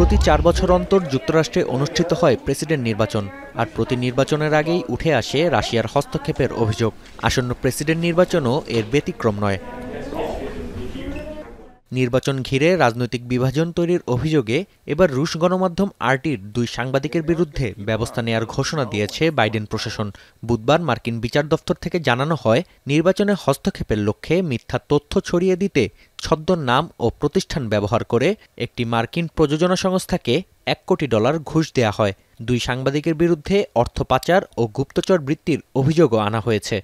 প্রতি চার বছর অন্তর যুক্তরাষ্ট্রে অনুষ্ঠিত হয় প্রেসিডেন্ট নির্বাচন আর প্রতি নির্বাচনের আগেই উঠে আসে রাশিয়ার হস্তক্ষেপের অভিযোগ আসন্ন প্রেসিডেন্ট নির্বাচনও এর ব্যতিক্রম নয় নির্বাচন ঘিরে রাজনৈতিক বিভাজন তৈরির অভিযোগে এবার রুশ গণমাধ্যম আরটির দুই সাংবাদিকের বিরুদ্ধে ব্যবস্থা নেয়ার ঘোষণা দিয়েছে বাইডেন প্রশাসন বুধবার মার্কিন বিচার দফতর থেকে জানানো হয় নির্বাচনে হস্তক্ষেপের লক্ষ্যে মিথ্যা তথ্য ছড়িয়ে দিতে ছদ্ম নাম ও প্রতিষ্ঠান ব্যবহার করে একটি মার্কিন প্রযোজনা সংস্থাকে এক কোটি ডলার ঘুষ দেয়া হয় দুই সাংবাদিকের বিরুদ্ধে অর্থ পাচার ও গুপ্তচর বৃত্তির অভিযোগও আনা হয়েছে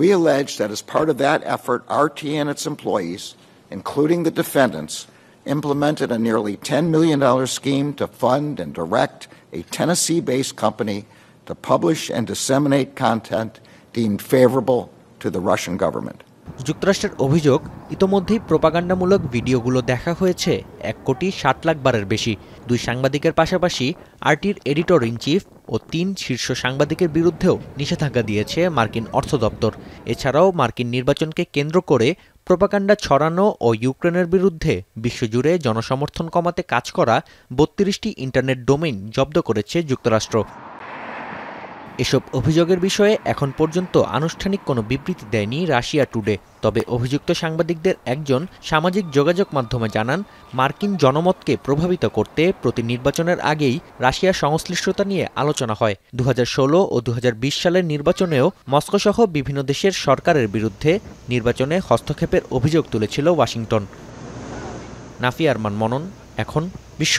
We allege that as part of that effort, RT and its employees including the defendants, implemented a nearly $10 million scheme to fund and direct a Tennessee based company to publish and disseminate content deemed favorable to the Russian government. যুক্তরাষ্ট্রের অভিযোগ ইতোমধ্যেই প্রোপাগান্ডামূলক ভিডিওগুলো দেখা হয়েছে এক কোটি ষাট লাখ বারের বেশি দুই সাংবাদিকের পাশাপাশি আরটির এডিটর ইন চিফ ও তিন শীর্ষ সাংবাদিকের বিরুদ্ধেও নিষেধাজ্ঞা দিয়েছে মার্কিন অর্থ দপ্তর এছাড়াও মার্কিন নির্বাচনকে কেন্দ্র করে প্রোপাকাণ্ডা ছড়ানো ও ইউক্রেনের বিরুদ্ধে বিশ্বজুড়ে জনসমর্থন কমাতে কাজ করা বত্রিশটি ইন্টারনেট ডোমেইন জব্দ করেছে যুক্তরাষ্ট্র এসব অভিযোগের বিষয়ে এখন পর্যন্ত আনুষ্ঠানিক কোনো বিবৃতি দেয়নি রাশিয়া টুডে তবে অভিযুক্ত সাংবাদিকদের একজন সামাজিক যোগাযোগ মাধ্যমে জানান মার্কিন জনমতকে প্রভাবিত করতে প্রতি নির্বাচনের আগেই রাশিয়ার সংশ্লিষ্টতা নিয়ে আলোচনা হয় দু ও দু সালের নির্বাচনেও মস্কোসহ বিভিন্ন দেশের সরকারের বিরুদ্ধে নির্বাচনে হস্তক্ষেপের অভিযোগ তুলেছিল ওয়াশিংটন নাফি আরমান মনন এখন বিশ্ব